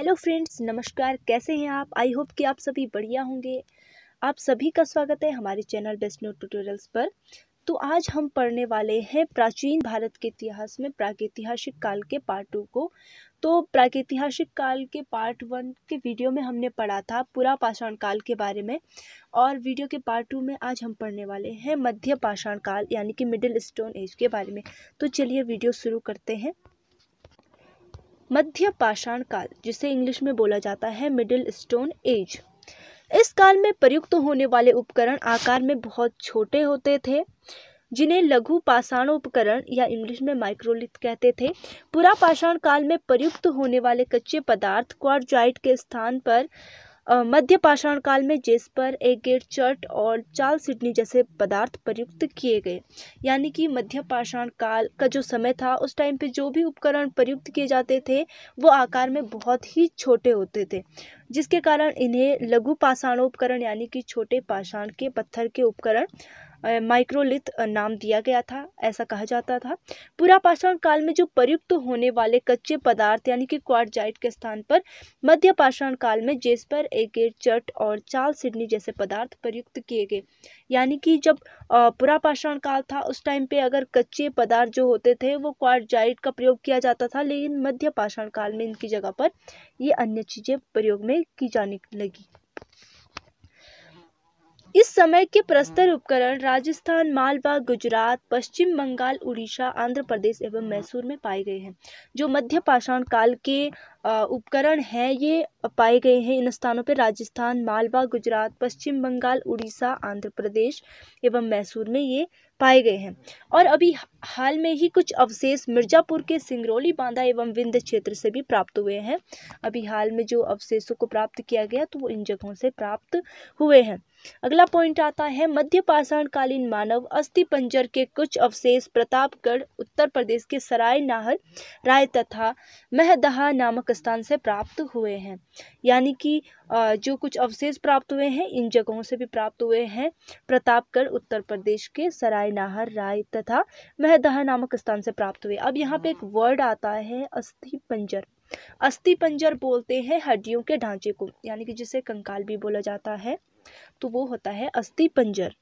hello friends नमस्कार कैसे हैं आप आई होप कि आप सभी बढ़िया होंगे आप सभी का स्वागत है हमारे चैनल बेस्ट न्यू ट्यूटोरियल्स पर तो आज हम पढ़ने वाले हैं प्राचीन भारत के इतिहास में प्रागैतिहासिक काल के पार्ट टू को तो प्रागैतिहासिक काल के पार्ट वन के वीडियो में हमने पढ़ा था पूरा पाषाण काल के बारे में और वीडियो के पार्ट टू में आज हम पढ़ने वाले हैं मध्य पाषाण काल यानी कि मिडिल स्टोन एज के बारे में तो चलिए वीडियो शुरू करते हैं मध्य पाषाण काल जिसे इंग्लिश में बोला जाता है मिडिल स्टोन एज इस काल में प्रयुक्त होने वाले उपकरण आकार में बहुत छोटे होते थे जिन्हें लघु पाषाण उपकरण या इंग्लिश में माइक्रोलिथ कहते थे पूरा पाषाण काल में प्रयुक्त होने वाले कच्चे पदार्थ क्वारजाइट के स्थान पर मध्य पाषाण काल में एक गेट चर्ट और चाल सिडनी जैसे पदार्थ प्रयुक्त किए गए यानी कि मध्य पाषाण काल का जो समय था उस टाइम पे जो भी उपकरण प्रयुक्त किए जाते थे वो आकार में बहुत ही छोटे होते थे जिसके कारण इन्हें लघु पाषाणोपकरण यानी कि छोटे पाषाण के पत्थर के उपकरण माइक्रोलिथ नाम दिया गया था ऐसा कहा जाता था पुरापाषाण काल में जो प्रयुक्त होने वाले कच्चे पदार्थ यानी कि क्वारजाइट के स्थान पर मध्य पाषाण काल में जेस्पर एगेट चट और चाल सिडनी जैसे पदार्थ प्रयुक्त किए गए यानी कि जब पुरापाषाण काल था उस टाइम पे अगर कच्चे पदार्थ जो होते थे वो क्वारजाइट का प्रयोग किया जाता था लेकिन मध्य पाषाण काल में इनकी जगह पर ये अन्य चीज़ें प्रयोग में की जाने लगी इस समय के प्रस्तर उपकरण राजस्थान मालवा गुजरात पश्चिम बंगाल उड़ीसा आंध्र प्रदेश एवं मैसूर में पाए गए हैं जो मध्य पाषाण काल के उपकरण हैं ये पाए गए हैं इन स्थानों पर राजस्थान मालवा गुजरात पश्चिम बंगाल उड़ीसा आंध्र प्रदेश एवं मैसूर में ये पाए गए हैं और अभी हाल में ही कुछ अवशेष मिर्ज़ापुर के सिंगरौली बांदा एवं विंध्य क्षेत्र से भी प्राप्त हुए हैं अभी हाल में जो अवशेषों को प्राप्त किया गया तो वो इन जगहों से प्राप्त हुए हैं अगला पॉइंट आता है मध्य पाषाणकालीन मानव अस्थि पंजर के कुछ अवशेष प्रतापगढ़ उत्तर प्रदेश के सराय नाहर राय तथा महदहा नामक पाकिस्तान से प्राप्त हुए हैं यानी कि जो कुछ अवशेष प्राप्त हुए हैं इन जगहों से भी प्राप्त हुए हैं प्रतापगढ़ उत्तर प्रदेश के सराय नाहर राय तथा महदहा नामक स्थान से प्राप्त हुए अब यहाँ पे एक वर्ड आता है अस्थि पंजर अस्थि पंजर बोलते हैं हड्डियों के ढांचे को यानी कि जिसे कंकाल भी बोला जाता है तो वो होता है अस्थि पंजर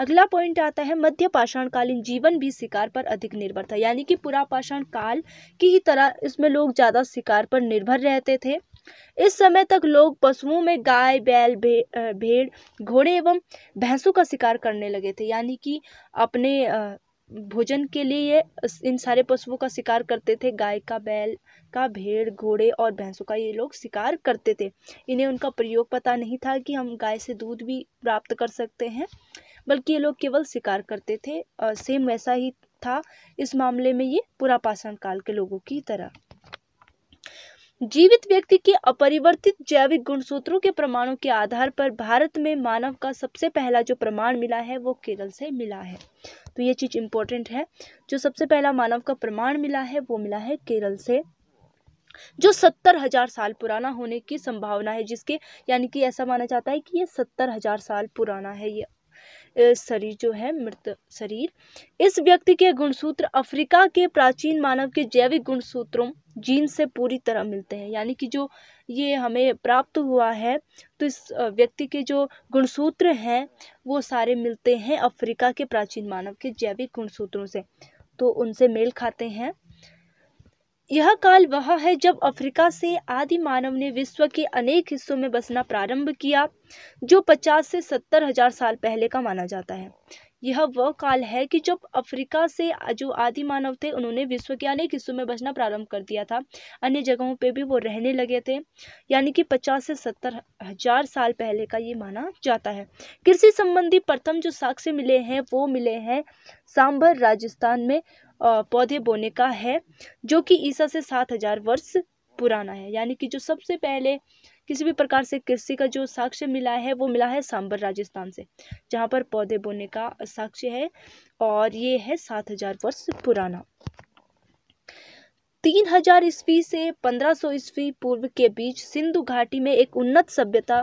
अगला पॉइंट आता है मध्य पाषाणकालीन जीवन भी शिकार पर अधिक निर्भर था यानी कि पूरा पाषाण काल की ही तरह इसमें लोग ज़्यादा शिकार पर निर्भर रहते थे इस समय तक लोग पशुओं में गाय बैल भे, भेड़ घोड़े एवं भैंसों का शिकार करने लगे थे यानी कि अपने भोजन के लिए ये इन सारे पशुओं का शिकार करते थे गाय का बैल का भेड़ घोड़े और भैंसों का ये लोग शिकार करते थे इन्हें उनका प्रयोग पता नहीं था कि हम गाय से दूध भी प्राप्त कर सकते हैं बल्कि ये लोग केवल शिकार करते थे सेम वैसा ही था इस मामले में ये पुरापाषाण काल के लोगों की तरह जीवित व्यक्ति के अपरिवर्तित जैविक गुणसूत्रों के प्रमाणों के आधार पर भारत में मानव का सबसे पहला जो प्रमाण मिला है वो केरल से मिला है तो ये चीज़ इम्पोर्टेंट है जो सबसे पहला मानव का प्रमाण मिला है वो मिला है केरल से जो सत्तर हजार साल पुराना होने की संभावना है जिसके यानी कि ऐसा माना जाता है कि ये सत्तर हजार साल पुराना है ये शरीर जो है मृत शरीर इस व्यक्ति के गुणसूत्र अफ्रीका के प्राचीन मानव के जैविक गुणसूत्रों जीन से पूरी तरह मिलते हैं यानी कि जो ये हमें प्राप्त हुआ है तो इस व्यक्ति के जो गुणसूत्र हैं वो सारे मिलते हैं अफ्रीका के प्राचीन मानव के जैविक गुणसूत्रों से तो उनसे मेल खाते हैं यह काल वह है जब अफ्रीका से आदि मानव ने विश्व के अनेक हिस्सों में बसना प्रारंभ किया जो 50 से सत्तर हजार साल पहले का माना जाता है यह वह काल है कि जब अफ्रीका से जो आदि मानव थे उन्होंने विश्व के अनेक हिस्सों में बसना प्रारंभ कर दिया था अन्य जगहों पे भी वो रहने लगे थे यानी कि 50 से सत्तर हजार साल पहले का ये माना जाता है कृषि संबंधी प्रथम जो साक्ष्य मिले हैं वो मिले हैं सांभर राजस्थान में पौधे बोने का है जो कि ईसा से सात हज़ार वर्ष पुराना है यानी कि जो सबसे पहले किसी भी प्रकार से कृषि का जो साक्ष्य मिला है वो मिला है सांबर राजस्थान से जहाँ पर पौधे बोने का साक्ष्य है और ये है सात हज़ार वर्ष पुराना तीन हजार ईस्वी से पंद्रह सौ ईस्वी पूर्व के बीच सिंधु घाटी में एक उन्नत सभ्यता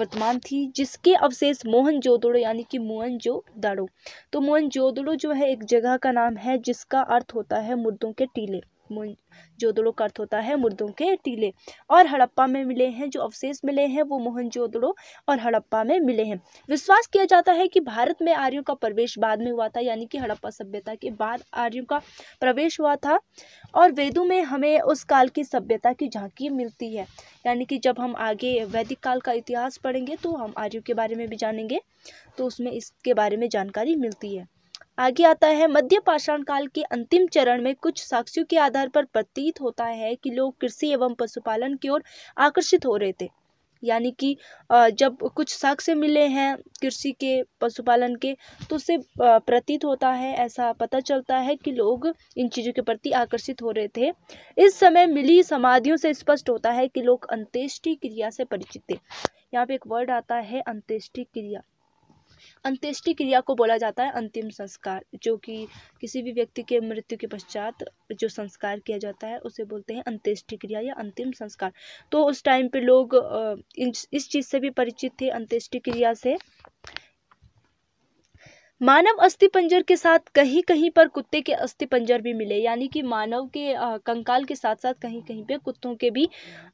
वर्तमान थी जिसके अवशेष मोहन जोदड़ो यानी कि मोहन जोदड़ो तो मोहन जोदड़ो जो है एक जगह का नाम है जिसका अर्थ होता है मुर्दों के टीले मुन जोदड़ो का अर्थ होता है मुर्दों के टीले और हड़प्पा में मिले हैं जो अवशेष मिले हैं वो मोहनजोदड़ो और हड़प्पा में मिले हैं विश्वास किया जाता है कि भारत में आर्यों का प्रवेश बाद में हुआ था यानी कि हड़प्पा सभ्यता के बाद आर्यों का प्रवेश हुआ था और वेदों में हमें उस काल की सभ्यता की झांकी मिलती है यानी कि जब हम आगे वैदिक काल का इतिहास पढ़ेंगे तो हम आर्यों के बारे में भी जानेंगे तो उसमें इसके बारे में जानकारी मिलती है आगे आता है मध्य पाषाण काल के अंतिम चरण में कुछ साक्ष्यों के आधार पर प्रतीत होता है कि लोग कृषि एवं पशुपालन की ओर आकर्षित हो रहे थे यानी कि जब कुछ साक्ष्य मिले हैं कृषि के पशुपालन के तो उससे प्रतीत होता है ऐसा पता चलता है कि लोग इन चीज़ों के प्रति आकर्षित हो रहे थे इस समय मिली समाधियों से स्पष्ट होता है कि लोग अंत्येष्टि क्रिया से परिचित थे यहाँ पे एक वर्ड आता है अंत्येष्टि क्रिया अंत्येष्टि क्रिया को बोला जाता है अंतिम संस्कार जो कि किसी भी व्यक्ति के मृत्यु के पश्चात जो संस्कार किया जाता है उसे बोलते हैं अंत्येष्टि क्रिया या अंतिम संस्कार तो उस टाइम पे लोग इस चीज़ से भी परिचित थे अंत्येष्टि क्रिया से मानव अस्थि पंजर के साथ कहीं कहीं पर कुत्ते के अस्थि पंजर भी मिले यानी कि मानव के आ, कंकाल के साथ साथ कहीं कहीं पे कुत्तों के भी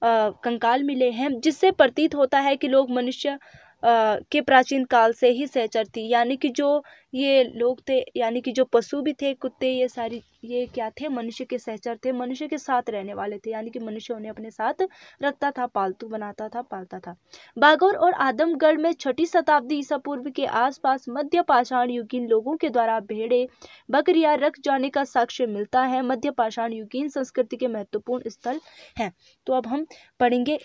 आ, कंकाल मिले हैं जिससे प्रतीत होता है कि लोग मनुष्य के प्राचीन काल से ही सहचर थी यानी कि जो ये लोग थे यानी कि जो पशु भी थे कुत्ते ये सारी ये क्या थे मनुष्य के सहचर थे मनुष्य के साथ रहने वाले थे यानी कि मनुष्य उन्हें अपने साथ रखता था पालतू बनाता था पालता था बागौर और आदमगढ़ में छठी शताब्दी ईसा पूर्व के आसपास मध्य पाषाण युगीन लोगों के द्वारा भेड़े बकरिया रख जाने का साक्ष्य मिलता है मध्य पाषाण युगीन संस्कृति के महत्वपूर्ण स्थल हैं तो अब हम पढ़ेंगे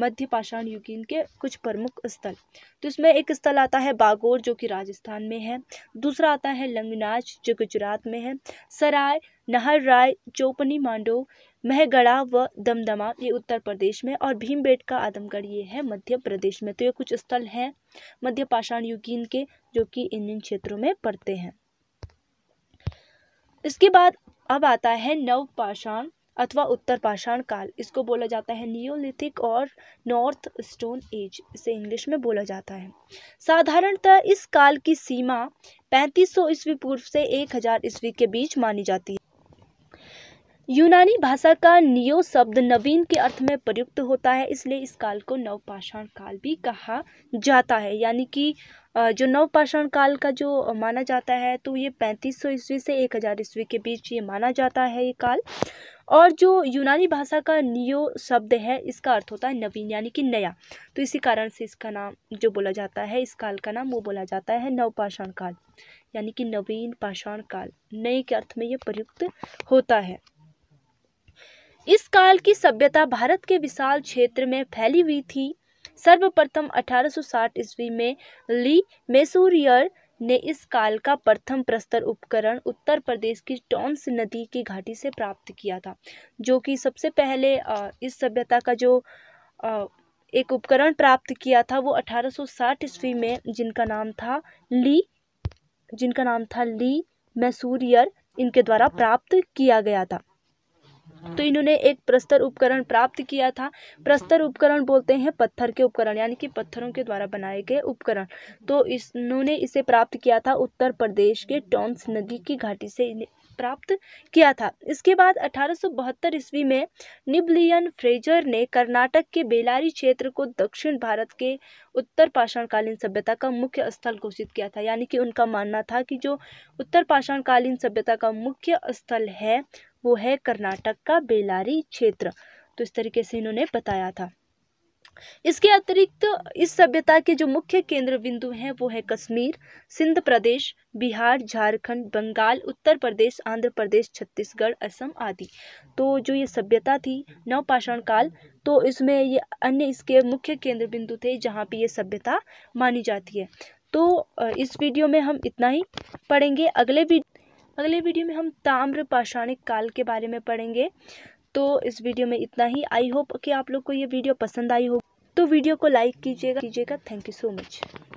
मध्य पाषाण युगीन के कुछ प्रमुख स्थल तो इसमें एक स्थल आता है बागोर जो कि राजस्थान में है दूसरा आता है लंगनाच जो गुजरात में है सराय नहर राय चौपनी मांडो महगढ़ा व दमदमा ये उत्तर प्रदेश में और भीमबेट का आदमगढ़ ये है मध्य प्रदेश में तो ये कुछ स्थल हैं मध्य पाषाण युगीन के जो कि इन इन क्षेत्रों में पड़ते हैं इसके बाद अब आता है नव पाषाण अथवा उत्तर पाषाण काल इसको बोला जाता है नियोलिथिक और नॉर्थ स्टोन एज इसे इंग्लिश में बोला जाता है साधारणतः इस काल की सीमा 3500 ईस्वी पूर्व से 1000 ईस्वी के बीच मानी जाती है यूनानी भाषा का नियो शब्द नवीन के अर्थ में प्रयुक्त होता है इसलिए इस काल को नवपाषाण काल भी कहा जाता है यानी कि जो नवपाषाण काल का जो माना जाता है तो ये 3500 ईस्वी से 1000 ईस्वी के बीच ये माना जाता है ये काल और जो यूनानी भाषा का नियो शब्द है इसका अर्थ होता है नवीन यानी कि नया तो इसी कारण से इसका नाम जो बोला जाता है इस काल का नाम वो बोला जाता है नवपाषाण काल यानी कि नवीन पाषाण काल नए के अर्थ में ये प्रयुक्त होता है इस काल की सभ्यता भारत के विशाल क्षेत्र में फैली हुई थी सर्वप्रथम 1860 ईस्वी में ली मेसूरियर ने इस काल का प्रथम प्रस्तर उपकरण उत्तर प्रदेश की टोंस नदी की घाटी से प्राप्त किया था जो कि सबसे पहले इस सभ्यता का जो एक उपकरण प्राप्त किया था वो 1860 ईस्वी में जिनका नाम था ली जिनका नाम था ली मैसूरियर इनके द्वारा प्राप्त किया गया था तो इन्होंने एक प्रस्तर उपकरण प्राप्त किया था प्रस्तर उपकरण बोलते हैं पत्थर के उपकरण यानी कि पत्थरों के द्वारा बनाए गए उपकरण तो इस इन्होंने इसे प्राप्त किया था उत्तर प्रदेश के टोंस नदी की घाटी से प्राप्त किया था इसके बाद अठारह ईस्वी में निबलियन फ्रेजर ने कर्नाटक के बेलारी क्षेत्र को दक्षिण भारत के उत्तर पाषाणकालीन सभ्यता का मुख्य स्थल घोषित किया था यानी कि उनका मानना था कि जो उत्तर पाषाणकालीन सभ्यता का मुख्य स्थल है वो है कर्नाटक का बेलारी क्षेत्र तो इस तरीके से इन्होंने बताया था इसके अतिरिक्त तो इस सभ्यता के जो मुख्य केंद्र बिंदु हैं वो है कश्मीर सिंध प्रदेश बिहार झारखंड बंगाल उत्तर प्रदेश आंध्र प्रदेश छत्तीसगढ़ असम आदि तो जो ये सभ्यता थी नवपाषाण काल तो इसमें ये अन्य इसके मुख्य केंद्र बिंदु थे जहाँ पे ये सभ्यता मानी जाती है तो इस वीडियो में हम इतना ही पढ़ेंगे अगले वीडियो अगले वीडियो में हम ताम्र पाषाणिक काल के बारे में पढ़ेंगे तो इस वीडियो में इतना ही आई होप कि आप लोग को ये वीडियो पसंद आई हो तो वीडियो को लाइक कीजिएगा कीजिएगा थैंक यू सो मच